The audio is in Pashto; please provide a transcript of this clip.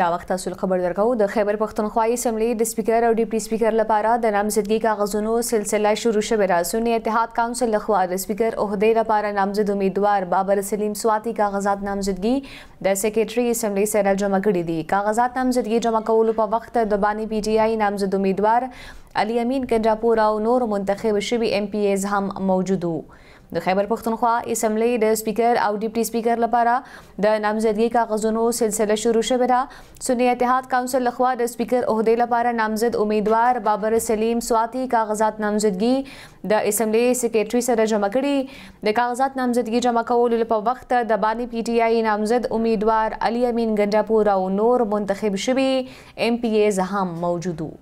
دا وخت تاسو خبر درکو د خیبر پښتونخوا اسمبلی د سپیکر او ډیپټي سپیکر لپاره د نامزدګۍ کاغذونو سلسله شروع شوه راسونی اتحاد کونسل لخوا د سپیکر عہده لپاره نامزد امیدوار بابر سلیم سواتی کاغذات نامزدګي د سیکریټري اسمبلی سره جمع کړي دي کاغذات نامزدګي جمع کولو په وخت د بانی پی ټی آی نامزد امیدوار علي امین کنجاپور او نور منتخب شوی ام پی ایز هم موجود وو د خیبر پښتونخوا اسمبلی د سپیکر او ډیپټي سپیکر لپاره د نامزدګۍ کاغذونو سلسله شروع شوه ده سنی اتحاد کونسل لخوا د سپیکر عہده لپاره نامزد امیدوار بابر سلیم سواتی کاغذات نامزدګي د اسمبلی سیکریټري سره جمع کړي د کاغذات نامزدګي جمع کولو په وخت د باندې پی ټی آی نامزد امیدوار علي امین ګنڈاپور او نور منتخب شوي ایم پی ایز هم موجودو